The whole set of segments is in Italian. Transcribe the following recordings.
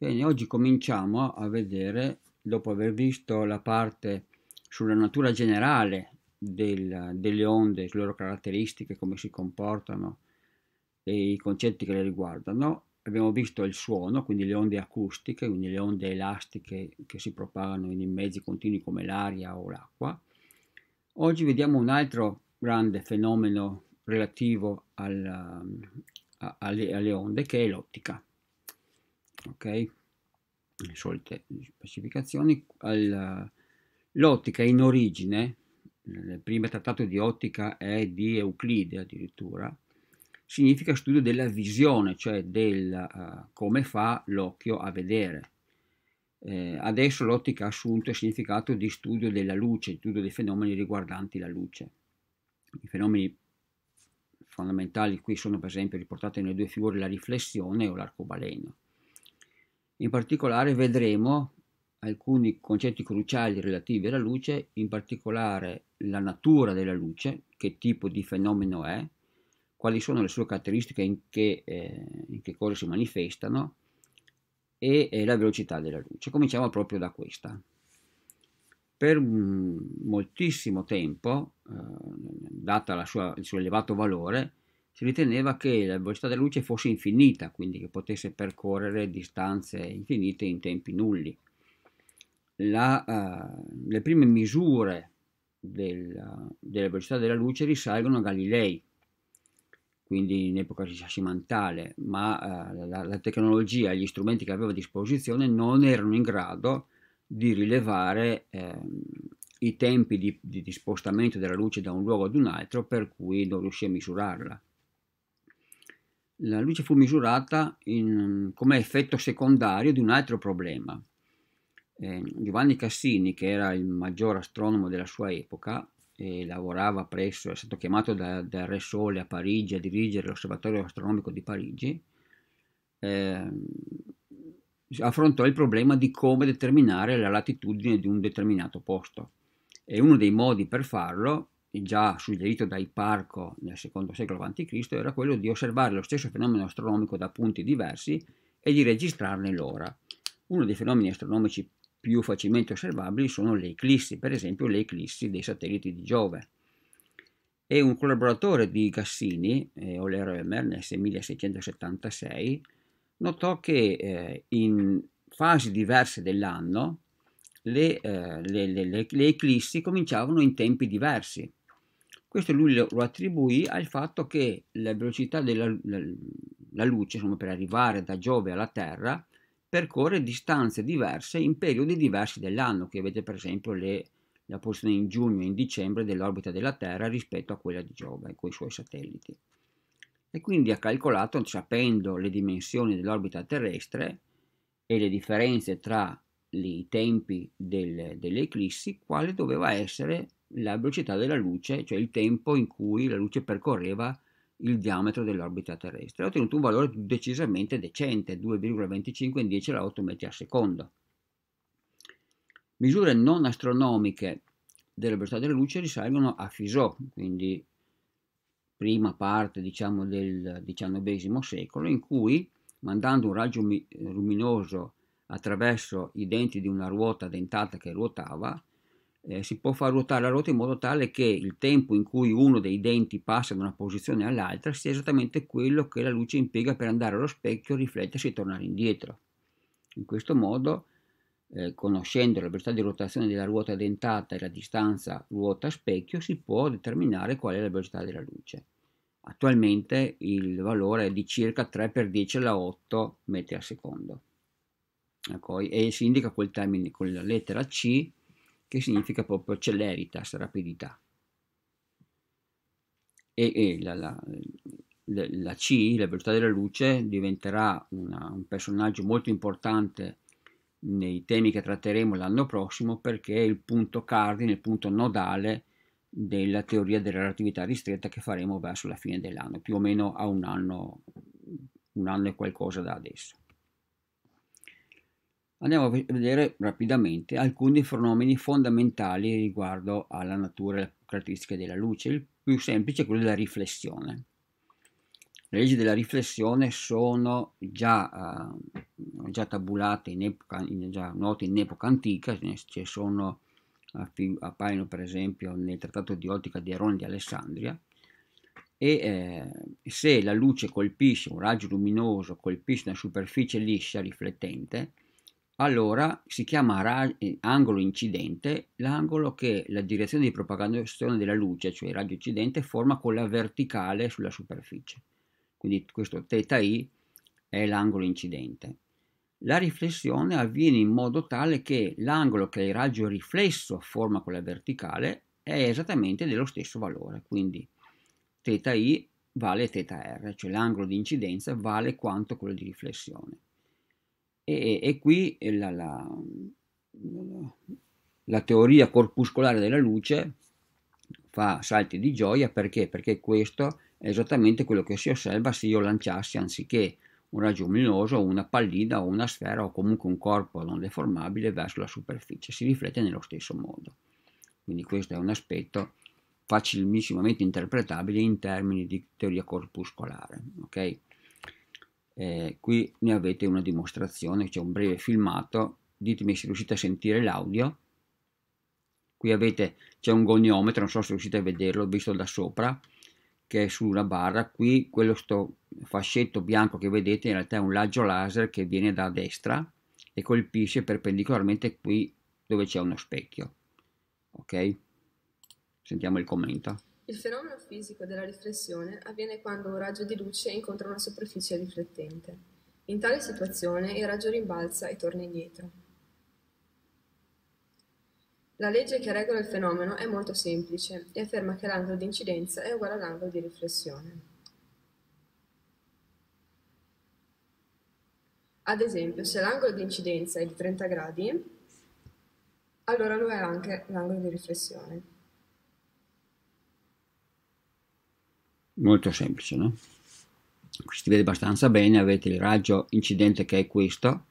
Bene, oggi cominciamo a vedere, dopo aver visto la parte sulla natura generale del, delle onde, le loro caratteristiche, come si comportano e i concetti che le riguardano, abbiamo visto il suono, quindi le onde acustiche, quindi le onde elastiche che si propagano in mezzi continui come l'aria o l'acqua. Oggi vediamo un altro grande fenomeno relativo alla, alle, alle onde che è l'ottica ok le solite specificazioni l'ottica in origine il primo trattato di ottica è di Euclide addirittura significa studio della visione cioè del uh, come fa l'occhio a vedere eh, adesso l'ottica ha assunto il significato di studio della luce studio dei fenomeni riguardanti la luce i fenomeni fondamentali qui sono per esempio riportati nelle due figure la riflessione o l'arcobaleno in particolare vedremo alcuni concetti cruciali relativi alla luce, in particolare la natura della luce, che tipo di fenomeno è, quali sono le sue caratteristiche, in che, eh, in che cosa si manifestano e eh, la velocità della luce. Cominciamo proprio da questa. Per mm, moltissimo tempo, eh, data sua, il suo elevato valore, si riteneva che la velocità della luce fosse infinita, quindi che potesse percorrere distanze infinite in tempi nulli. La, uh, le prime misure della, della, velocità della luce risalgono a Galilei, quindi in epoca scimentale, ma uh, la, la, tecnologia e gli strumenti che aveva a disposizione non erano in grado di rilevare eh, i tempi di, di spostamento della luce da un luogo ad un altro, per cui non riuscì a misurarla la luce fu misurata in, come effetto secondario di un altro problema. Eh, Giovanni Cassini, che era il maggior astronomo della sua epoca, e lavorava presso, è stato chiamato da, dal Re Sole a Parigi a dirigere l'osservatorio astronomico di Parigi, eh, affrontò il problema di come determinare la latitudine di un determinato posto. E uno dei modi per farlo già suggerito da Iparco nel secondo secolo a.C., era quello di osservare lo stesso fenomeno astronomico da punti diversi e di registrarne l'ora. Uno dei fenomeni astronomici più facilmente osservabili sono le eclissi, per esempio le eclissi dei satelliti di Giove. E un collaboratore di Cassini, eh, Olero Elmer, nel 1676, notò che eh, in fasi diverse dell'anno le, eh, le, le, le eclissi cominciavano in tempi diversi questo lui lo, attribuì al fatto che la velocità della la, la luce, insomma, per arrivare da Giove alla Terra, percorre distanze diverse in periodi diversi dell'anno, che avete per esempio le, la posizione in giugno e in dicembre dell'orbita della Terra rispetto a quella di Giove con i suoi satelliti. E quindi ha calcolato, sapendo le dimensioni dell'orbita terrestre e le differenze tra i tempi del, delle eclissi, quale doveva essere la velocità della luce, cioè il tempo in cui la luce percorreva il diametro dell'orbita terrestre. Ha ottenuto un valore decisamente decente, 2,25 in 10 alla 8 metri al secondo. Misure non astronomiche della velocità della luce risalgono a Fizeau, quindi prima parte diciamo, del XIX secolo, in cui mandando un raggio luminoso attraverso i denti di una ruota dentata che ruotava, eh, si può far ruotare la ruota in modo tale che il tempo in cui uno dei denti passa da una posizione all'altra sia esattamente quello che la luce impiega per andare allo specchio, riflettersi e tornare indietro. In questo modo, eh, conoscendo la velocità di rotazione della ruota dentata e la distanza ruota-specchio, si può determinare qual è la velocità della luce. Attualmente il valore è di circa 3 per 10 alla 8 metri al secondo. Ecco, e si indica quel termine con la lettera C che significa proprio celeritas, rapidità. E, e la, la, la, la, C, la velocità della luce, diventerà una, un personaggio molto importante nei temi che tratteremo l'anno prossimo perché è il punto cardine, il punto nodale della teoria della relatività ristretta che faremo verso la fine dell'anno, più o meno a un anno, un anno e qualcosa da adesso. Andiamo a vedere rapidamente alcuni fenomeni fondamentali riguardo alla natura e alle caratteristiche della luce. Il più semplice è quello della riflessione. Le leggi della riflessione sono già, eh, già tabulate, in epoca, in, già note in epoca antica, ce sono, eh, appaiono per esempio nel trattato di ottica di Erone di Alessandria, e eh, se la luce colpisce, un raggio luminoso colpisce una superficie liscia, riflettente, allora si chiama ra- eh, angolo incidente l'angolo che la direzione di propagazione della luce, cioè il raggio incidente, forma con la verticale sulla superficie. Quindi questo θ i è l'angolo incidente. La riflessione avviene in modo tale che l'angolo che il raggio riflesso forma con la verticale è esattamente dello stesso valore, quindi θi vale θr, cioè l'angolo di incidenza vale quanto quello di riflessione. E, e qui eh, la, la, la teoria corpuscolare della luce fa salti di gioia perché? Perché questo è esattamente quello che si osserva se io lanciassi anziché un raggio luminoso, una pallina o una sfera o comunque un corpo non deformabile verso la superficie, si riflette nello stesso modo. Quindi questo è un aspetto facilissimamente interpretabile in termini di teoria corpuscolare. Okay? Eh, qui ne avete una dimostrazione, c'è cioè un breve filmato, ditemi se riuscite a sentire l'audio. Qui avete, c'è un goniometro, non so se riuscite a vederlo, visto da sopra, che è sulla barra. Qui quello fascetto bianco che vedete in realtà è un laggio laser che viene da destra e colpisce perpendicolarmente qui dove c'è uno specchio. Ok? Sentiamo il commento. Il fenomeno fisico della riflessione avviene quando un raggio di luce incontra una superficie riflettente. In tale situazione il raggio rimbalza e torna indietro. La legge che regola il fenomeno è molto semplice e afferma che l'angolo di incidenza è uguale all'angolo di riflessione. Ad esempio, se l'angolo di incidenza è di 30 gradi, allora lo è anche l'angolo di riflessione. molto semplice no? si vede abbastanza bene avete il raggio incidente che è questo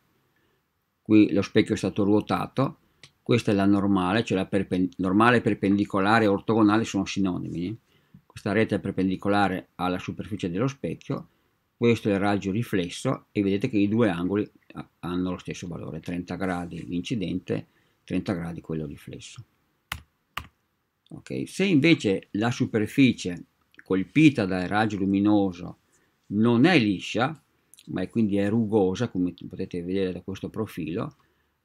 qui lo specchio è stato ruotato questa è la normale cioè la perpen normale perpendicolare e ortogonale sono sinonimi questa rete è perpendicolare alla superficie dello specchio questo è il raggio riflesso e vedete che i due angoli ah, hanno lo stesso valore 30 gradi l'incidente 30 gradi quello riflesso ok se invece la superficie colpita dal raggio luminoso non è liscia, ma è quindi è rugosa, come potete vedere da questo profilo,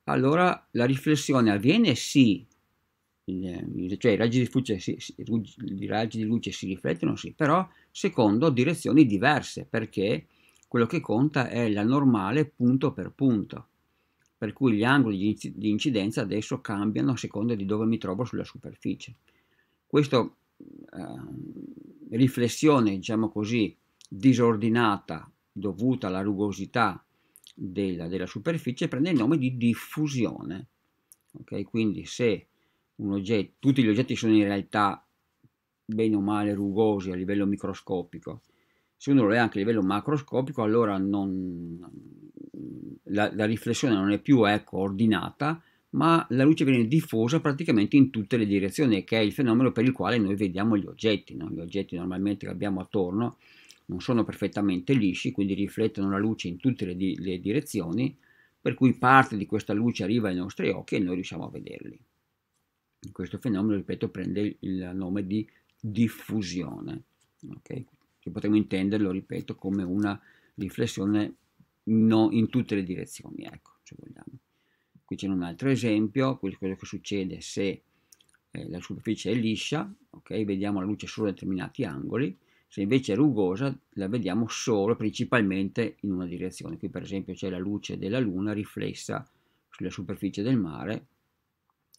allora la riflessione avviene sì, cioè i raggi di, luce, i raggi di luce si riflettono sì, però secondo direzioni diverse, perché quello che conta è la normale punto per punto, per cui gli angoli di incidenza adesso cambiano a seconda di dove mi trovo sulla superficie. Questo eh, riflessione, diciamo così, disordinata dovuta alla rugosità della, della superficie prende il nome di diffusione. Okay? Quindi se un oggetto, tutti gli oggetti sono in realtà bene o male rugosi a livello microscopico, se uno lo è anche a livello macroscopico allora non, la, la riflessione non è più ecco, ordinata, ma la luce viene diffusa praticamente in tutte le direzioni, che è il fenomeno per il quale noi vediamo gli oggetti. No? Gli oggetti normalmente che abbiamo attorno non sono perfettamente lisci, quindi riflettono la luce in tutte le, di- le direzioni, per cui parte di questa luce arriva ai nostri occhi e noi riusciamo a vederli. Questo fenomeno, ripeto, prende il nome di diffusione, okay? che potremmo intenderlo, ripeto, come una riflessione no, in tutte le direzioni, ecco, se vogliamo qui c'è un altro esempio, quello che succede se eh, la superficie è liscia, okay? vediamo la luce solo a determinati angoli, se invece è rugosa la vediamo solo principalmente in una direzione, qui per esempio c'è la luce della luna riflessa sulla superficie del mare,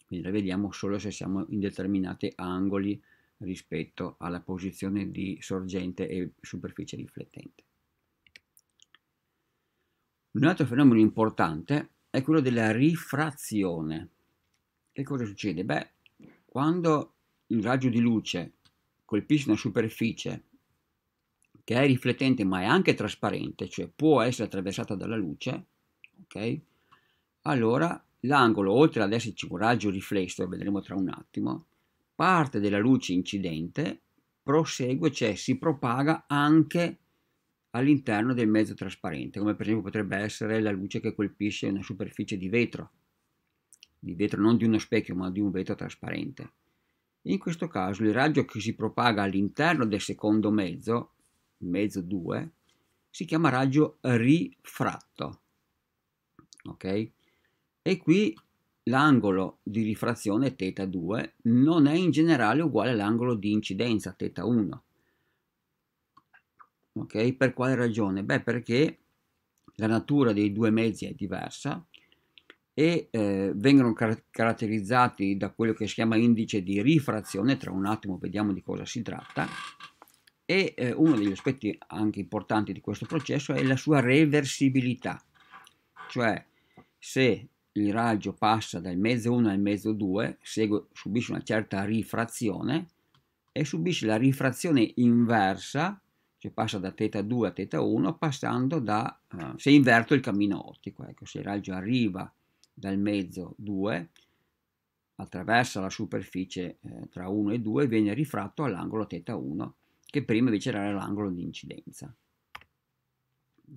quindi la vediamo solo se siamo in determinati angoli rispetto alla posizione di sorgente e superficie riflettente. Un altro fenomeno importante è quello della rifrazione. Che cosa succede? Beh, quando il raggio di luce colpisce una superficie che è riflettente ma è anche trasparente, cioè può essere attraversata dalla luce, ok? Allora l'angolo, oltre ad esserci un raggio riflesso, lo vedremo tra un attimo, parte della luce incidente prosegue, cioè si propaga anche all'interno del mezzo trasparente, come per esempio potrebbe essere la luce che colpisce una superficie di vetro, di vetro non di uno specchio ma di un vetro trasparente. In questo caso il raggio che si propaga all'interno del secondo mezzo, mezzo 2, si chiama raggio rifratto. Ok? E qui l'angolo di rifrazione θ2 non è in generale uguale all'angolo di incidenza θ1 Ok? Per quale ragione? Beh, perché la natura dei due mezzi è diversa e eh, vengono car- caratterizzati da quello che si chiama indice di rifrazione, tra un attimo vediamo di cosa si tratta, e eh, uno degli aspetti anche importanti di questo processo è la sua reversibilità, cioè se il raggio passa dal mezzo 1 al mezzo 2, segue, subisce una certa rifrazione e subisce la rifrazione inversa cioè passa da θ 2 a θ 1 passando da, eh, se inverto il cammino ottico, ecco, se il raggio arriva dal mezzo 2, attraversa la superficie eh, tra 1 e 2 viene rifratto all'angolo θ 1 che prima invece era l'angolo di incidenza.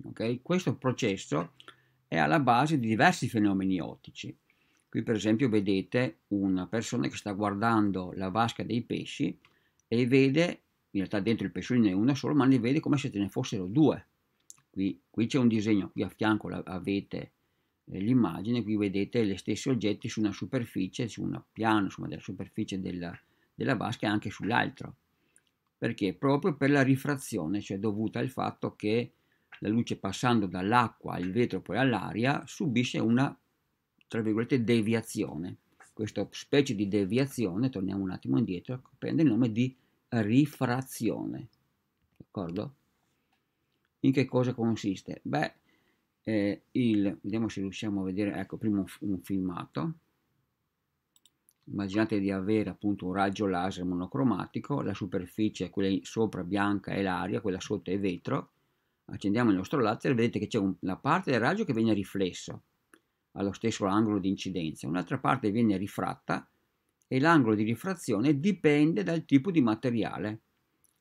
Okay? Questo processo è alla base di diversi fenomeni ottici. Qui per esempio vedete una persona che sta guardando la vasca dei pesci e vede in realtà dentro il pesciolino è una sola, ma li vedi come se ce ne fossero due. Qui, qui c'è un disegno, qui a fianco la, avete eh, l'immagine, qui vedete gli stessi oggetti su una superficie, su un piano insomma, della superficie della, della vasca e anche sull'altro. Perché? Proprio per la rifrazione, cioè dovuta al fatto che la luce passando dall'acqua al vetro poi all'aria subisce una, tra virgolette, deviazione. Questa specie di deviazione, torniamo un attimo indietro, prende il nome di rifrazione. D'accordo? In che cosa consiste? Beh, eh, il, vediamo se riusciamo a vedere, ecco, prima un, un filmato. Immaginate di avere appunto un raggio laser monocromatico, la superficie, quella sopra bianca è l'aria, quella sotto è vetro. Accendiamo il nostro laser, vedete che c'è una parte del raggio che viene riflesso allo stesso angolo di incidenza, un'altra parte viene rifratta e l'angolo di rifrazione dipende dal tipo di materiale.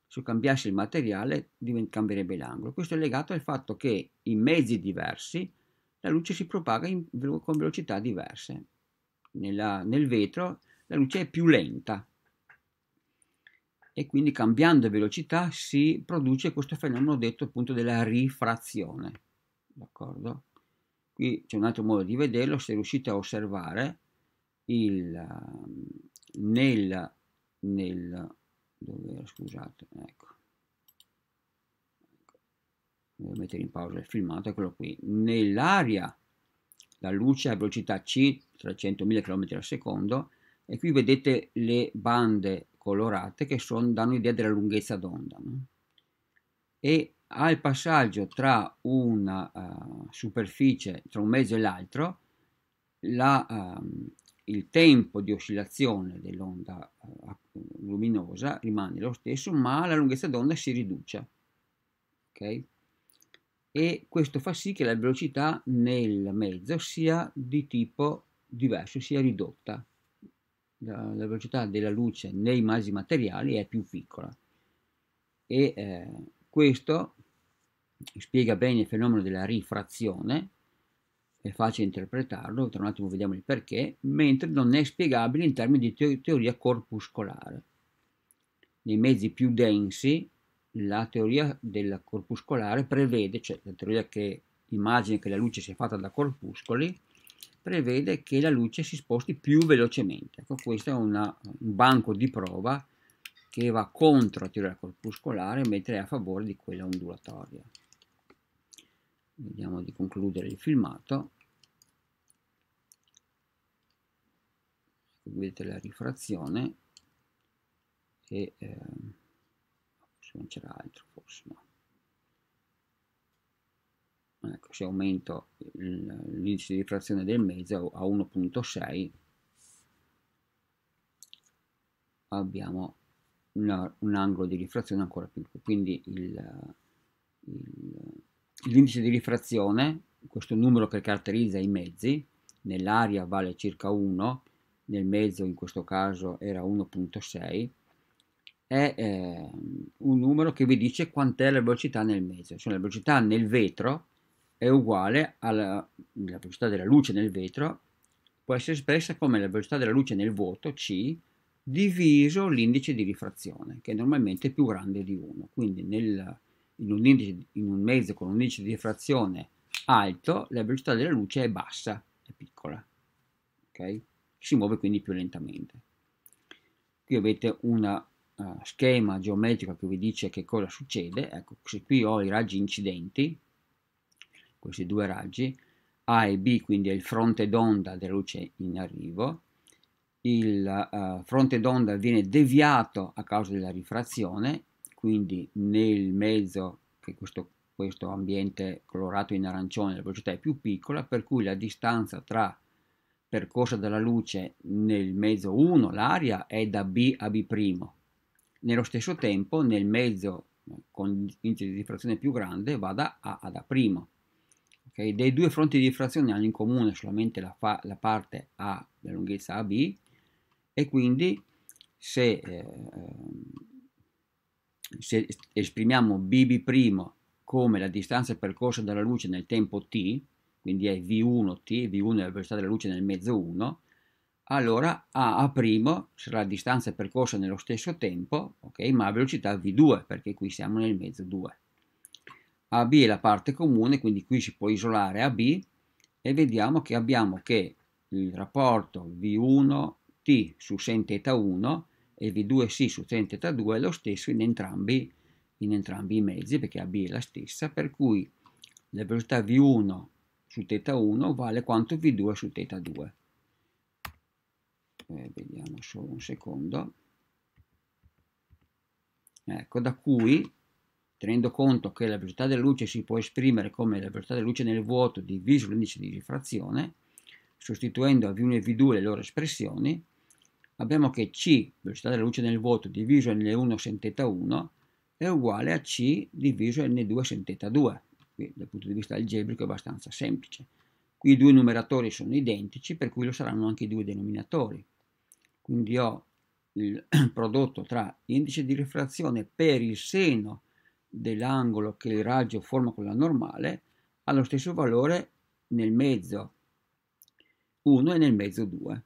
Se cambiasse il materiale cambierebbe l'angolo. Questo è legato al fatto che in mezzi diversi la luce si propaga in, con velocità diverse. Nella, nel vetro la luce è più lenta e quindi cambiando velocità si produce questo fenomeno detto appunto della rifrazione. D'accordo? Qui c'è un altro modo di vederlo, se riuscite a osservare il, ehm, nel, nel dove era, scusate, ecco. ecco, devo mettere in pausa il filmato, eccolo qui, nell'aria la luce a velocità C, 300.000 km al secondo, e qui vedete le bande colorate che sono, danno idea della lunghezza d'onda. No? E al passaggio tra una uh, superficie, tra un mezzo e l'altro, la, ehm, il tempo di oscillazione dell'onda eh, luminosa rimane lo stesso, ma la lunghezza d'onda si riduce. Okay? E questo fa sì che la velocità nel mezzo sia di tipo diverso, sia ridotta. La, la velocità della luce nei masi materiali è più piccola. E eh, questo spiega bene il fenomeno della rifrazione, è facile interpretarlo, tra un attimo vediamo il perché, mentre non è spiegabile in termini di teoria corpuscolare. Nei mezzi più densi la teoria del corpuscolare prevede, cioè la teoria che immagina che la luce sia fatta da corpuscoli, prevede che la luce si sposti più velocemente. Ecco, questo è una, un banco di prova che va contro la teoria corpuscolare mentre è a favore di quella ondulatoria. Vediamo di concludere il filmato. vedete la rifrazione e eh, se non c'era altro forse no ecco se aumento l'indice di rifrazione del mezzo a 1.6 abbiamo una, un angolo di rifrazione ancora più lungo quindi l'indice di rifrazione questo numero che caratterizza i mezzi nell'aria vale circa 1 nel mezzo in questo caso era 1.6, è eh, un numero che vi dice quant'è la velocità nel mezzo, cioè la velocità nel vetro è uguale alla velocità della luce nel vetro, può essere espressa come la velocità della luce nel vuoto, C, diviso l'indice di rifrazione, che è normalmente è più grande di 1. Quindi nel, in, un indice, in un mezzo con un indice di rifrazione alto, la velocità della luce è bassa, è piccola. Okay? si muove quindi più lentamente. Qui avete uno uh, eh, schema geometrico che vi dice che cosa succede, ecco se qui ho i raggi incidenti, questi due raggi, A e B quindi è il fronte d'onda della luce in arrivo, il uh, fronte d'onda viene deviato a causa della rifrazione, quindi nel mezzo che questo, questo ambiente colorato in arancione la velocità è più piccola, per cui la distanza tra percorso dalla luce nel mezzo 1, l'aria, è da B a B'. Nello stesso tempo, nel mezzo con indice di diffrazione più grande va da A ad A'. Okay? Dei due fronti di diffrazione hanno in comune solamente la, la parte A, la lunghezza AB, e quindi se, eh, se esprimiamo BB' come la distanza percorsa dalla luce nel tempo t, quindi è V1T, V1 è la velocità della luce nel mezzo 1, allora A' sarà la distanza percorsa nello stesso tempo, okay, ma a velocità V2, perché qui siamo nel mezzo 2. AB è la parte comune, quindi qui si può isolare AB e vediamo che abbiamo che il rapporto V1T su sen θ 1 e V2C su sen θ 2 è lo stesso in entrambi, in entrambi i mezzi, perché AB è la stessa, per cui la velocità V1 su θ 1 vale quanto V2 su θ 2. Eh, vediamo solo un secondo. Ecco, da cui, tenendo conto che la velocità della luce si può esprimere come la velocità della luce nel vuoto diviso l'indice di rifrazione, sostituendo a V1 e V2 le loro espressioni, abbiamo che C, velocità della luce nel vuoto, diviso N1 sin θ1, è uguale a C diviso N2 sin θ2 dal punto di vista algebrico è abbastanza semplice. Qui i due numeratori sono identici, per cui lo saranno anche i due denominatori. Quindi ho il prodotto tra indice di rifrazione per il seno dell'angolo che il raggio forma con la normale allo stesso valore nel mezzo 1 e nel mezzo 2.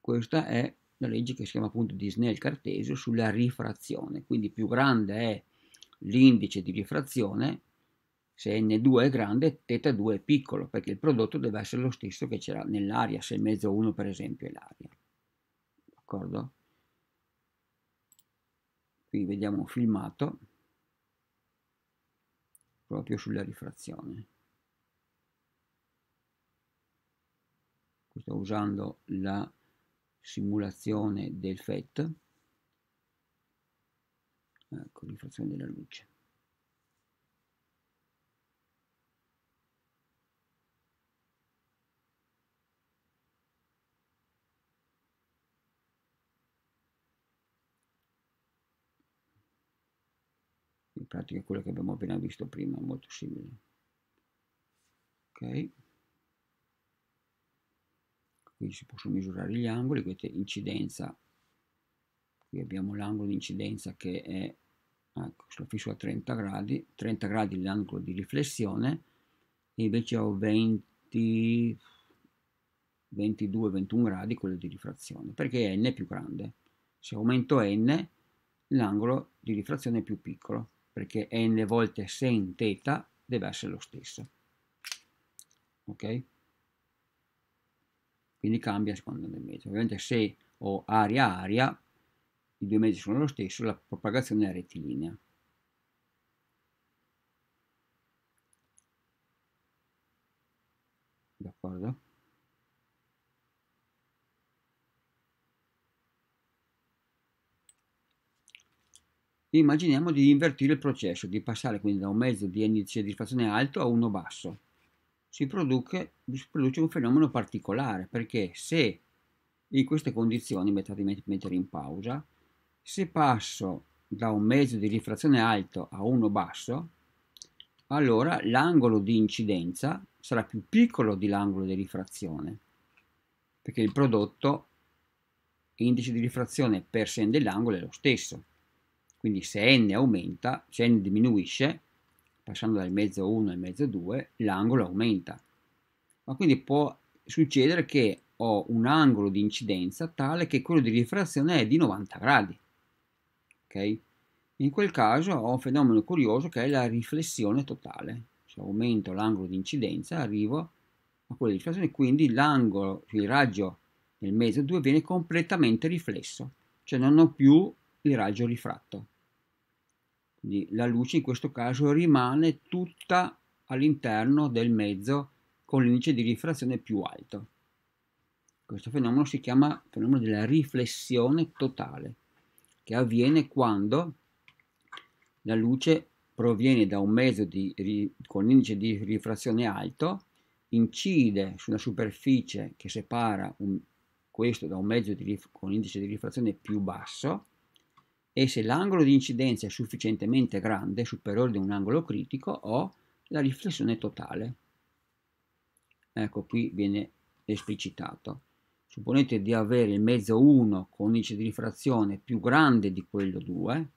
Questa è la legge che si chiama appunto di Snell-Cartesio sulla rifrazione, quindi più grande è l'indice di rifrazione, se N2 è grande, teta 2 è piccolo, perché il prodotto deve essere lo stesso che c'era nell'aria, se mezzo 1 per esempio è l'aria. D'accordo? Qui vediamo un filmato proprio sulla rifrazione. sto usando la simulazione del FET, ecco, rifrazione della luce. pratica quello che abbiamo appena visto prima, molto simile. Ok? Qui si possono misurare gli angoli, vedete incidenza, qui abbiamo l'angolo di incidenza che è, ecco, se lo fisso a 30 gradi, 30 gradi l'angolo di riflessione, e invece ho 20, 22-21 gradi quello di rifrazione, perché n è più grande. Se aumento n, l'angolo di rifrazione è più piccolo perché n volte sen teta deve essere lo stesso. Ok? Quindi cambia secondo seconda metro. Ovviamente se ho aria-aria, i due metri sono lo stesso, la propagazione è rettilinea. D'accordo? immaginiamo di invertire il processo, di passare quindi da un mezzo di indice di frazione alto a uno basso. Si produce, si produce un fenomeno particolare, perché se in queste condizioni, di mettere in pausa, se passo da un mezzo di rifrazione alto a uno basso, allora l'angolo di incidenza sarà più piccolo dell'angolo di rifrazione, perché il prodotto indice di rifrazione per sen dell'angolo è lo stesso. Quindi se n aumenta, se n diminuisce, passando dal mezzo 1 al mezzo 2, l'angolo aumenta. Ma quindi può succedere che ho un angolo di incidenza tale che quello di rifrazione è di 90 gradi. Okay? In quel caso ho un fenomeno curioso che è la riflessione totale. Se aumento l'angolo di incidenza arrivo a quello di riflessione, quindi l'angolo, il raggio nel mezzo 2 viene completamente riflesso, cioè non ho più il raggio rifratto. Quindi la luce in questo caso rimane tutta all'interno del mezzo con l'indice di rifrazione più alto. Questo fenomeno si chiama fenomeno della riflessione totale, che avviene quando la luce proviene da un mezzo di, con indice di rifrazione alto, incide sulla superficie che separa un, questo da un mezzo di, con indice di rifrazione più basso e se l'angolo di incidenza è sufficientemente grande, superiore di un angolo critico, ho la riflessione totale. Ecco qui viene esplicitato. Supponete di avere il mezzo 1 con un indice di rifrazione più grande di quello 2,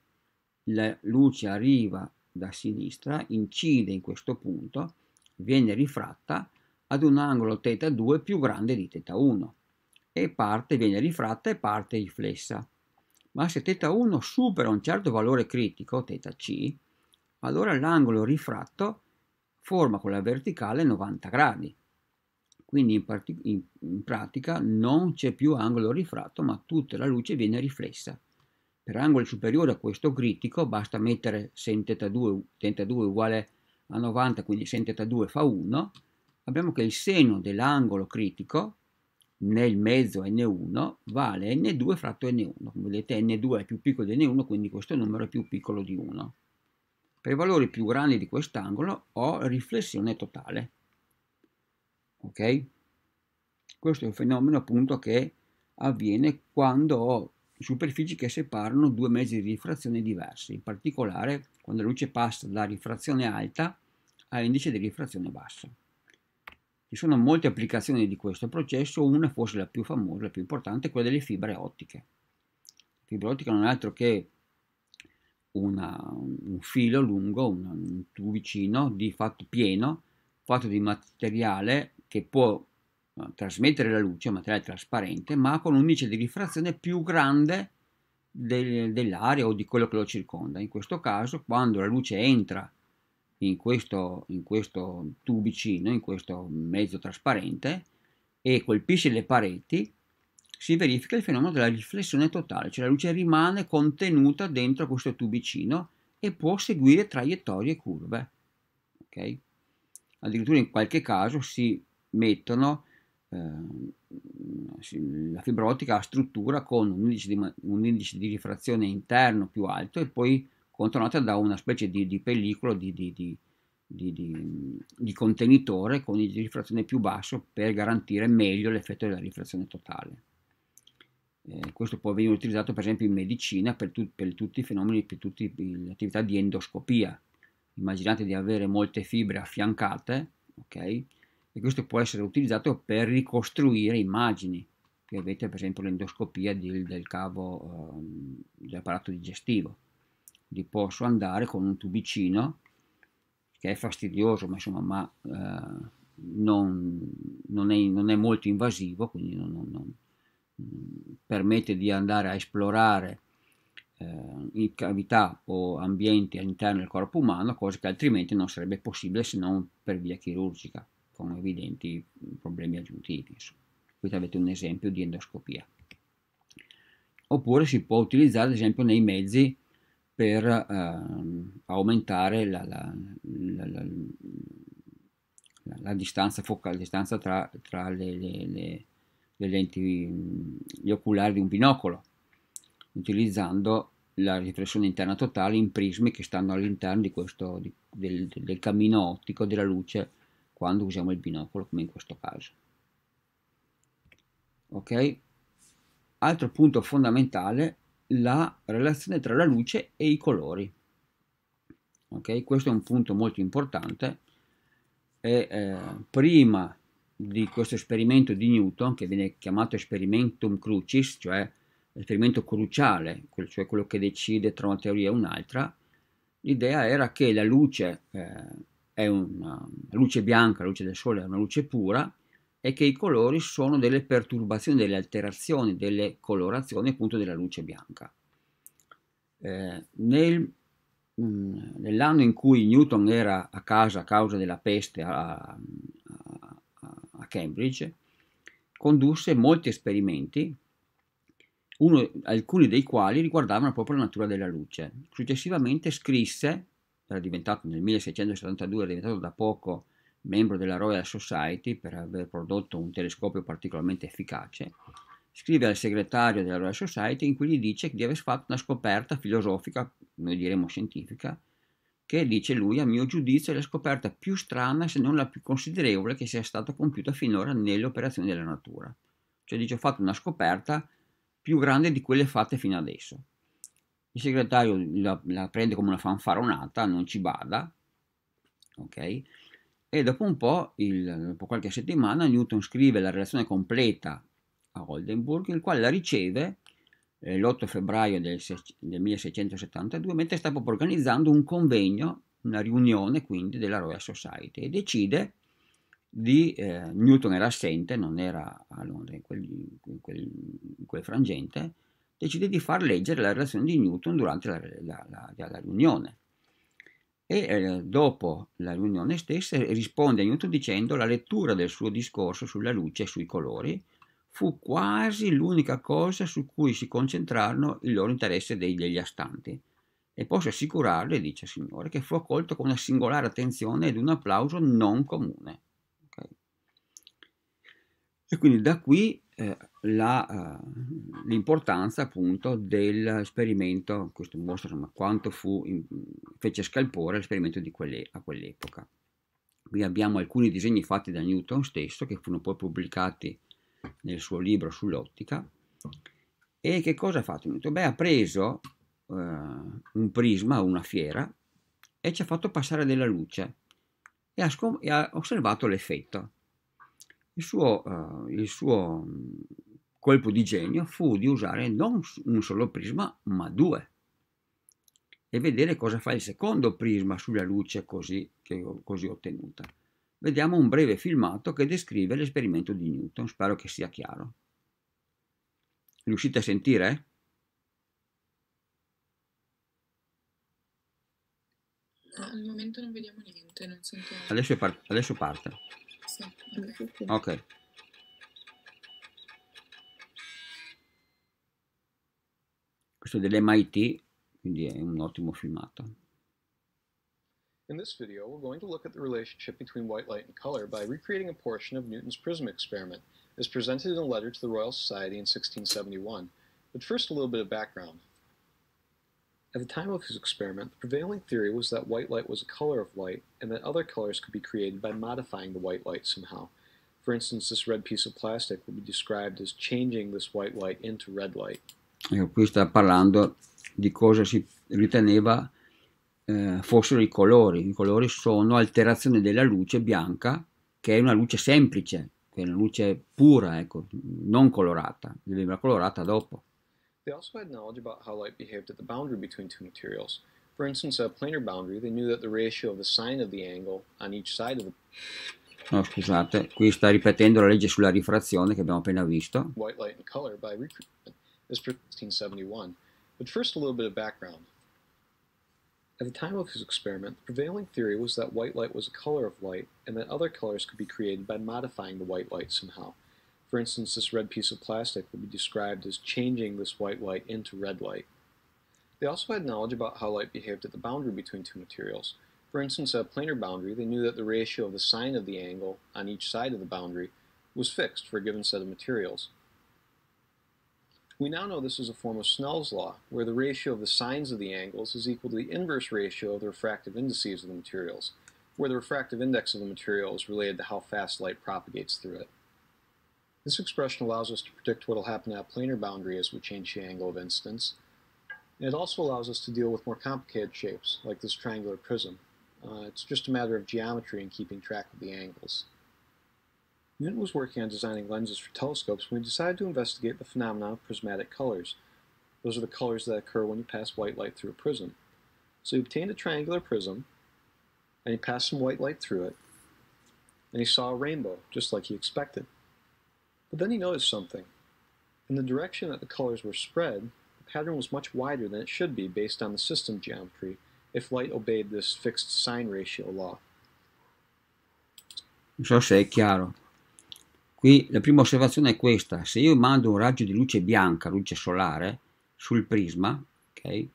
la luce arriva da sinistra, incide in questo punto, viene rifratta ad un angolo θ2 più grande di θ1 e parte viene rifratta e parte riflessa ma se θ1 supera un certo valore critico, θc, allora l'angolo rifratto forma con la verticale 90 gradi. Quindi in, in, in pratica non c'è più angolo rifratto, ma tutta la luce viene riflessa. Per angoli superiori a questo critico basta mettere sen θ2, θ2 uguale a 90, quindi sen θ2 fa 1, abbiamo che il seno dell'angolo critico nel mezzo n1 vale n2 fratto n1. Come vedete n2 è più piccolo di n1, quindi questo numero è più piccolo di 1. Per i valori più grandi di quest'angolo ho riflessione totale. Ok? Questo è un fenomeno appunto che avviene quando ho superfici che separano due mezzi di rifrazione diversi, in particolare quando la luce passa da rifrazione alta all'indice di rifrazione bassa. Ci sono molte applicazioni di questo processo, una forse la più famosa, la più importante, è quella delle fibre ottiche. Fibre ottiche non è altro che una, un filo lungo, un, un tubicino di fatto pieno, fatto di materiale che può eh, trasmettere la luce, un materiale trasparente, ma con un indice di rifrazione più grande del, dell'aria o di quello che lo circonda. In questo caso, quando la luce entra in questo, in questo tubicino, in questo mezzo trasparente e colpisce le pareti, si verifica il fenomeno della riflessione totale, cioè la luce rimane contenuta dentro questo tubicino e può seguire traiettorie curve. Okay? Addirittura in qualche caso si mettono eh, la fibra ottica a struttura con un indice, di, un indice di rifrazione interno più alto e poi contornata da una specie di, di pellicola di, di, di, contenitore con il rifrazione più basso per garantire meglio l'effetto della rifrazione totale. Eh, questo può venire utilizzato per esempio in medicina per, tu, per tutti i fenomeni, per tutte le attività di endoscopia. Immaginate di avere molte fibre affiancate, ok? E questo può essere utilizzato per ricostruire immagini. che avete per esempio l'endoscopia del, del cavo um, dell'apparato digestivo li posso andare con un tubicino che è fastidioso ma insomma ma eh, non, non, è, non, è, molto invasivo quindi non, mm, permette di andare a esplorare eh, cavità o ambienti all'interno del corpo umano cosa che altrimenti non sarebbe possibile se non per via chirurgica con evidenti problemi aggiuntivi insomma. qui avete un esempio di endoscopia oppure si può utilizzare ad esempio nei mezzi per eh, aumentare la, la, la, la, distanza focale, la distanza tra, tra le, le, le, le, lenti, mhmm, gli oculari di un binocolo, utilizzando la riflessione interna totale in prismi che stanno all'interno del, del cammino ottico della luce quando usiamo il binocolo, come in questo caso. Ok? Altro punto fondamentale la relazione tra la luce e i colori. Okay? Questo è un punto molto importante e eh, prima di questo esperimento di Newton, che viene chiamato esperimentum crucis, cioè l'esperimento cruciale, cioè quello che decide tra una teoria e un'altra, l'idea era che la luce eh, è una luce bianca, la luce del sole è una luce pura, è che i colori sono delle perturbazioni, delle alterazioni, delle colorazioni appunto della luce bianca. Eh, nel, mm, nell'anno in cui Newton era a casa a causa della peste a, a, a Cambridge, condusse molti esperimenti, uno, alcuni dei quali riguardavano proprio la natura della luce. Successivamente scrisse, era diventato nel 1672, era diventato da poco membro della Royal Society per aver prodotto un telescopio particolarmente efficace, scrive al segretario della Royal Society in cui gli dice di aver fatto una scoperta filosofica, noi diremmo scientifica, che dice lui, a mio giudizio, è la scoperta più strana, se non la più considerevole, che sia stata compiuta finora nelle operazioni della natura. Cioè dice ho fatto una scoperta più grande di quelle fatte fino adesso. Il segretario la, la prende come una fanfaronata, non ci bada, ok? e dopo un po', il, dopo qualche settimana, Newton scrive la relazione completa a Oldenburg, il quale la riceve eh, l'8 febbraio del, del 1672, mentre sta proprio organizzando un convegno, una riunione quindi della Royal Society, e decide di eh, Newton era assente, non era a Londra in quel, in, quel, in quel, frangente, decide di far leggere la relazione di Newton durante la, la, la, la riunione e eh, dopo la riunione stessa risponde a Newton dicendo la lettura del suo discorso sulla luce e sui colori fu quasi l'unica cosa su cui si concentrarono il loro interesse dei, degli astanti. E posso assicurarle, dice il Signore, che fu accolto con una singolare attenzione ed un applauso non comune. Okay. E quindi da qui eh, la, uh, l'importanza appunto dell'esperimento, questo mostra insomma, quanto fu, in, fece scalpore l'esperimento quelle, a quell'epoca. Qui abbiamo alcuni disegni fatti da Newton stesso che furono poi pubblicati nel suo libro sull'ottica. E che cosa ha fatto Newton? Beh, ha preso uh, un prisma, una fiera, e ci ha fatto passare della luce e ha, scom- e ha osservato l'effetto il suo, uh, il suo mm, colpo di genio fu di usare non un solo prisma, ma due e vedere cosa fa il secondo prisma sulla luce così, così, ottenuta. Vediamo un breve filmato che descrive l'esperimento di Newton, spero che sia chiaro. Riuscite a sentire? No, al momento non vediamo niente, non sentiamo. Adesso, par adesso parte basta. Ok. Questo è dell'MIT, quindi è un ottimo filmato. In this video, we're going to look at the relationship between white light and color by recreating a portion of Newton's prism experiment, as presented in a letter to the Royal Society in 1671. But first, a little bit of background. At the time of his experiment, the prevailing theory was that white light was a color of light, and that other colors could be created by modifying the white light somehow. For instance, this red piece of plastic would be described as changing this white light into red light. Ecco, eh, qui sta parlando di cosa si riteneva eh, fossero i colori. I colori sono alterazioni della luce bianca, che è una luce semplice, che è una luce pura, ecco, non colorata, diventa colorata dopo. They also had knowledge about how light behaved at the boundary between two materials. For instance, at a planar boundary, they knew that the ratio of the sine of the angle on each side of the Oh, scusate, qui sta ripetendo la legge sulla rifrazione che abbiamo appena visto. White light and color by recruitment is 1671. But first, a little bit of background. At the time of his experiment, the prevailing theory was that white light was a color of light and that other colors could be created by modifying the white light somehow. For instance, this red piece of plastic would be described as changing this white light into red light. They also had knowledge about how light behaved at the boundary between two materials. For instance, at a planar boundary, they knew that the ratio of the sine of the angle on each side of the boundary was fixed for a given set of materials. We now know this is a form of Snell's law, where the ratio of the sines of the angles is equal to the inverse ratio of the refractive indices of the materials, where the refractive index of the material is related to how fast light propagates through it. This expression allows us to predict what will happen at a planar boundary as we change the angle of incidence, and it also allows us to deal with more complicated shapes, like this triangular prism. Uh, it's just a matter of geometry and keeping track of the angles. Newton was working on designing lenses for telescopes when he decided to investigate the phenomenon of prismatic colors. Those are the colors that occur when you pass white light through a prism. So he obtained a triangular prism, and he passed some white light through it, and he saw a rainbow, just like he expected. But then he noticed something. In the direction that the colors were spread, the pattern was much wider than it should be based on the system geometry if light obeyed this fixed sine ratio law. Non so se è chiaro. Qui la prima osservazione è questa. Se io mando un raggio di luce bianca, luce solare, sul prisma, ok?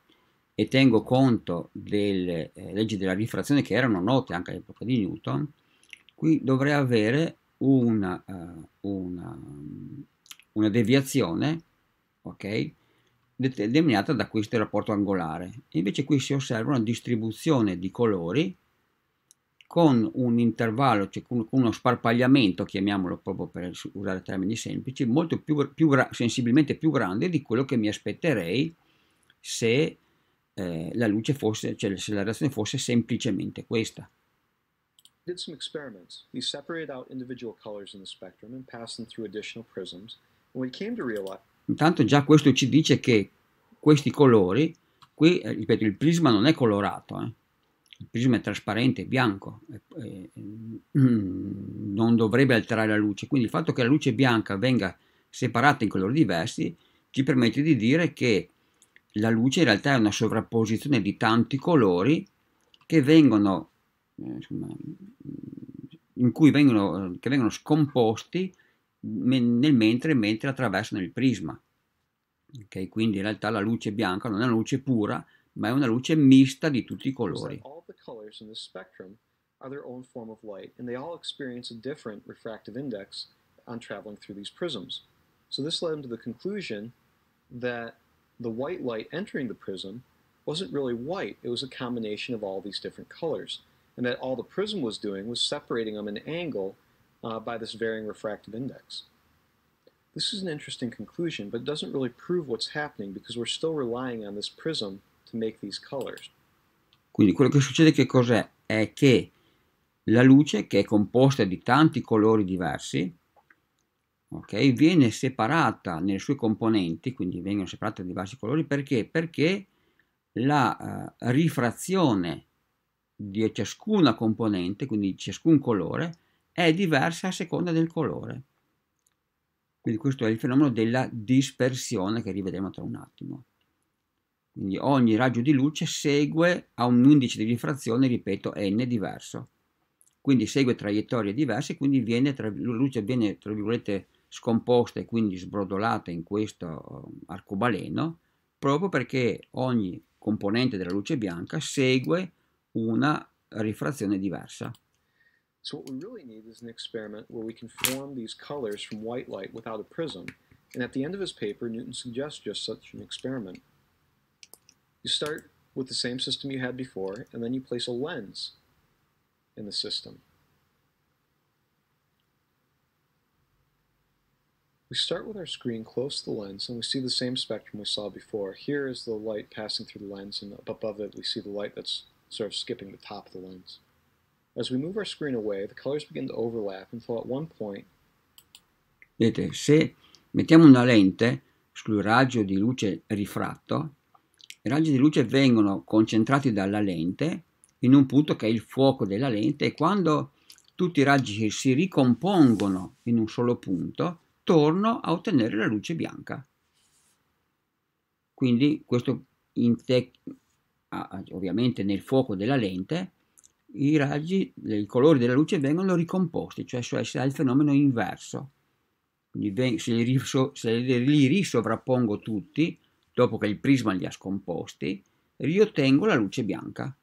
e tengo conto delle eh, leggi della rifrazione che erano note anche all'epoca di Newton, qui dovrei avere una, eh, una, mm, una deviazione, ok? determinata da questo rapporto angolare. Invece qui si osserva una distribuzione di colori con un intervallo, cioè con uno sparpagliamento, chiamiamolo proprio per usare termini semplici, molto più, più sensibilmente più grande di quello che mi aspetterei se eh, la luce fosse, cioè se la relazione fosse semplicemente questa did some experiments. He separated out individual colors in the spectrum and passed them through additional prisms. And we came to realize Intanto già questo ci dice che questi colori, qui eh, ripeto il prisma non è colorato, eh? il prisma è trasparente, è bianco, è, è, mm, non dovrebbe alterare la luce, quindi il fatto che la luce bianca venga separata in colori diversi ci permette di dire che la luce in realtà è una sovrapposizione di tanti colori che vengono eh, insomma, mm, in cui vengono, che vengono scomposti nel mentre, mentre attraversano il prisma. Okay? Quindi in realtà la luce bianca non è una luce pura, ma è una luce mista di tutti i colori. are their own form of light, and they all experience a different refractive index on traveling through these prisms. So this led them to the conclusion that the white light entering the prism wasn't really white, it was a combination of all these different colors and that all the prism was doing was separating them in angle uh, by this varying refractive index. This is an interesting conclusion, but it doesn't really prove what's happening because we're still relying on this prism to make these colors. Quindi quello che succede che cos'è? È che la luce, che è composta di tanti colori diversi, okay, viene separata nelle sue componenti, quindi vengono separate da diversi colori, perché? Perché la uh, rifrazione di ciascuna componente, quindi ciascun colore, è diversa a seconda del colore. Quindi questo è il fenomeno della dispersione che rivedremo tra un attimo. Quindi ogni raggio di luce segue a un indice di rifrazione, ripeto, n diverso. Quindi segue traiettorie diverse, quindi viene, tra, la luce viene, tra virgolette, scomposta e quindi sbrodolata in questo arcobaleno, proprio perché ogni componente della luce bianca segue una rifrazione diversa. So what we really need is an experiment where we can form these colors from white light without a prism. And at the end of his paper, Newton suggests just such an experiment. You start with the same system you had before, and then you place a lens in the system. We start with our screen close to the lens, and we see the same spectrum we saw before. Here is the light passing through the lens, and up above it we see the light that's sort of skipping the top of the lens. As we move our screen away, the colors begin to overlap until at one point Vedete, se mettiamo una lente sul raggio di luce rifratto, i raggi di luce vengono concentrati dalla lente in un punto che è il fuoco della lente e quando tutti i raggi si ricompongono in un solo punto, torno a ottenere la luce bianca. Quindi questo in, ovviamente nel fuoco della lente, i raggi, i colori della luce vengono ricomposti, cioè, cioè si ha il fenomeno inverso. se li, se li risovrappongo tutti, dopo che il prisma li ha scomposti, riottengo la luce bianca.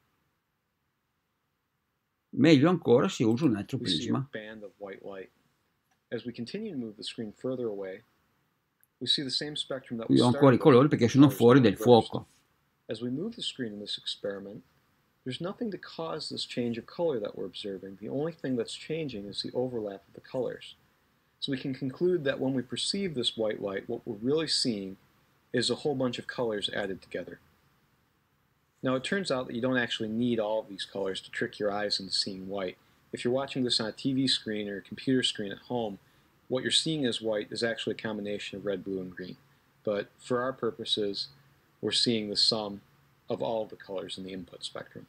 Meglio ancora se uso un altro prisma. Qui ho ancora i colori perché sono fuori del fuoco. As we move the screen in this experiment, there's nothing to cause this change of color that we're observing. The only thing that's changing is the overlap of the colors. So we can conclude that when we perceive this white light, what we're really seeing is a whole bunch of colors added together. Now it turns out that you don't actually need all of these colors to trick your eyes into seeing white. If you're watching this on a TV screen or a computer screen at home, what you're seeing as white is actually a combination of red, blue, and green. But for our purposes, we're seeing the sum of all the colors in the input spectrum.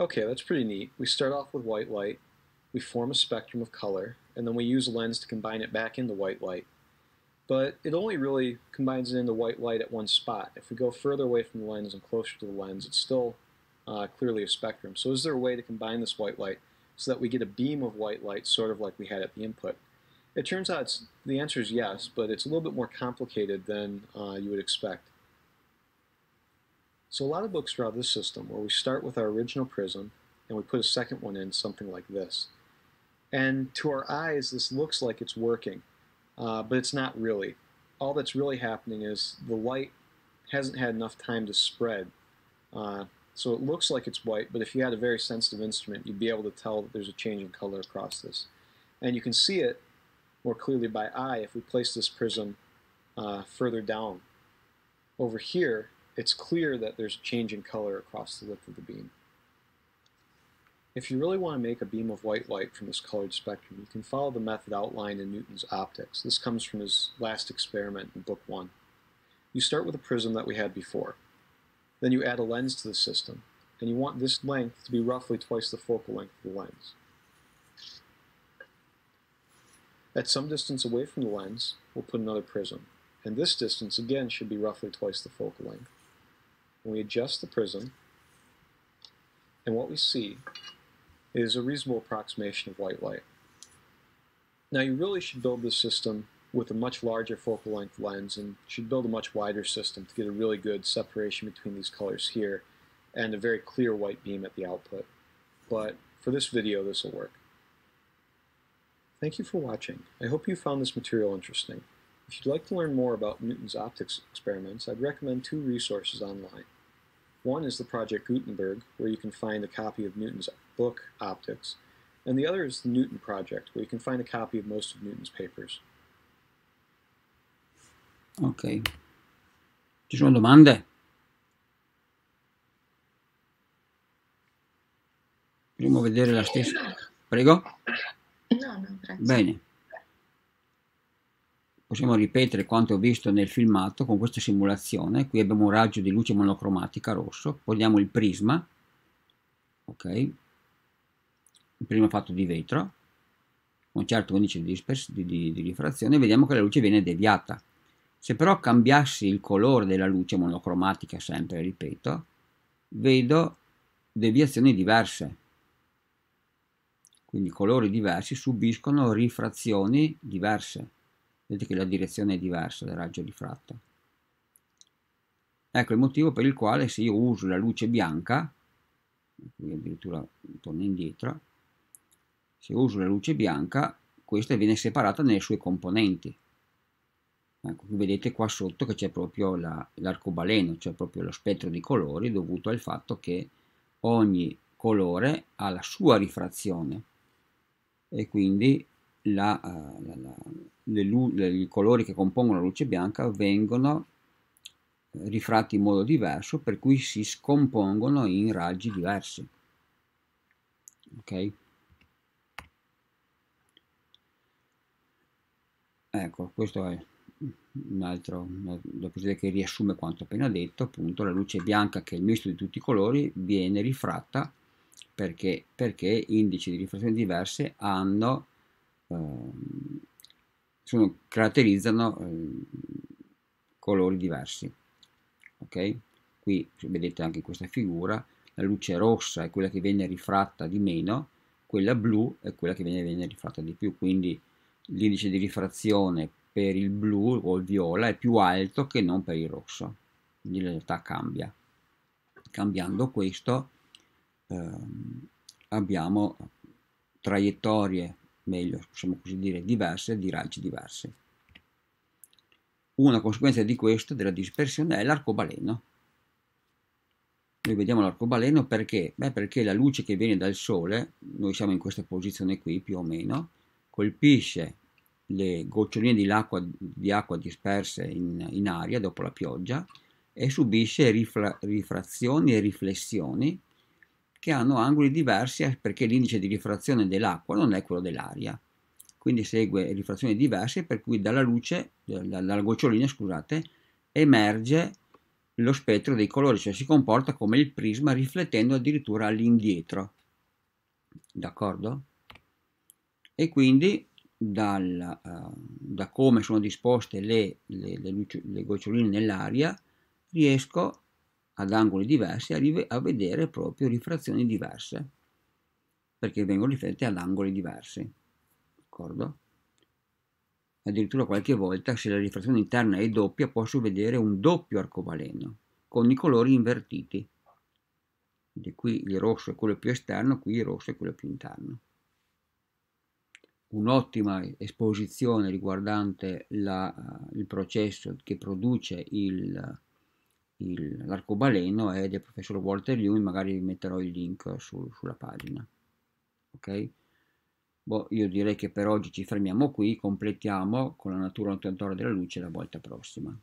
Okay, that's pretty neat. We start off with white light, we form a spectrum of color, and then we use a lens to combine it back into white light. But it only really combines it into white light at one spot. If we go further away from the lens and closer to the lens, it's still uh, clearly a spectrum. So is there a way to combine this white light so that we get a beam of white light sort of like we had at the input? It turns out the answer is yes, but it's a little bit more complicated than uh, you would expect. So a lot of books draw this system where we start with our original prism and we put a second one in something like this. And to our eyes, this looks like it's working, uh, but it's not really. All that's really happening is the light hasn't had enough time to spread. Uh, so it looks like it's white, but if you had a very sensitive instrument, you'd be able to tell that there's a change in color across this. And you can see it more clearly by eye if we place this prism uh, further down. Over here, it's clear that there's a change in color across the width of the beam. If you really want to make a beam of white light from this colored spectrum, you can follow the method outlined in Newton's Optics. This comes from his last experiment in Book 1. You start with a prism that we had before. Then you add a lens to the system, and you want this length to be roughly twice the focal length of the lens. At some distance away from the lens, we'll put another prism, and this distance again should be roughly twice the focal length and we adjust the prism, and what we see is a reasonable approximation of white light. Now you really should build this system with a much larger focal length lens and should build a much wider system to get a really good separation between these colors here and a very clear white beam at the output. But for this video, this will work. Thank you for watching. I hope you found this material interesting. If you'd like to learn more about Newton's optics experiments, I'd recommend two resources online. One is the Project Gutenberg, where you can find a copy of Newton's book, Optics, and the other is the Newton Project, where you can find a copy of most of Newton's papers. Ok. Ci sono domande? Prima vedere la stessa. Prego? No, no, grazie. Bene. possiamo ripetere quanto visto nel filmato con questa simulazione, qui abbiamo un raggio di luce monocromatica rosso, poniamo il prisma, ok, il prisma fatto di vetro, con un certo indice di, di, di, di rifrazione, vediamo che la luce viene deviata. Se però cambiassi il colore della luce monocromatica sempre, ripeto, vedo deviazioni diverse. Quindi colori diversi subiscono rifrazioni diverse vedete che la direzione è diversa del raggio rifratto ecco il motivo per il quale se io uso la luce bianca qui addirittura torno indietro se uso la luce bianca questa viene separata nelle sue componenti ecco vedete qua sotto che c'è proprio l'arcobaleno la, cioè proprio lo spettro di colori dovuto al fatto che ogni colore ha la sua rifrazione e quindi la, eh, la, la, le, le, i colori che compongono la luce bianca vengono eh, rifratti in modo diverso per cui si scompongono in raggi diversi ok ecco questo è un altro doppio che riassume quanto appena detto appunto la luce bianca che è il misto di tutti i colori viene rifratta perché, perché indici di rifrazione diverse hanno Ehm, sono, caratterizzano ehm, colori diversi. Ok? Qui vedete anche in questa figura la luce rossa è quella che viene rifratta di meno, quella blu è quella che viene, viene rifratta di più, quindi l'indice di rifrazione per il blu o il viola è più alto che non per il rosso, quindi in realtà cambia. Cambiando questo ehm, abbiamo traiettorie meglio, possiamo così dire, diverse, di raggi diversi. Una conseguenza di questo, della dispersione, è l'arcobaleno. Noi vediamo l'arcobaleno perché? Beh, perché la luce che viene dal Sole, noi siamo in questa posizione qui più o meno, colpisce le goccioline di acqua, di acqua disperse in, in aria dopo la pioggia e subisce rifra, rifrazioni e riflessioni che hanno angoli diversi eh, perché l'indice di rifrazione dell'acqua non è quello dell'aria. Quindi segue rifrazioni diverse per cui dalla luce, dalla gocciolina, scusate, emerge lo spettro dei colori, cioè si comporta come il prisma riflettendo addirittura all'indietro. D'accordo? E quindi dal, uh, eh, da come sono disposte le, le, le, luci, le gocciolline nell'aria riesco ad angoli diversi a, vedere proprio rifrazioni diverse, perché vengono riflette ad angoli diversi. D'accordo? Addirittura qualche volta, se la rifrazione interna è doppia, posso vedere un doppio arcobaleno con i colori invertiti. Quindi qui il rosso è quello più esterno, qui il rosso è quello più interno un'ottima esposizione riguardante la, il processo che produce il, l'arcobaleno è del professor Walter Hume, magari vi metterò il link su, sulla pagina. Ok? Boh, io direi che per oggi ci fermiamo qui, completiamo con la natura notatoria della luce la volta prossima.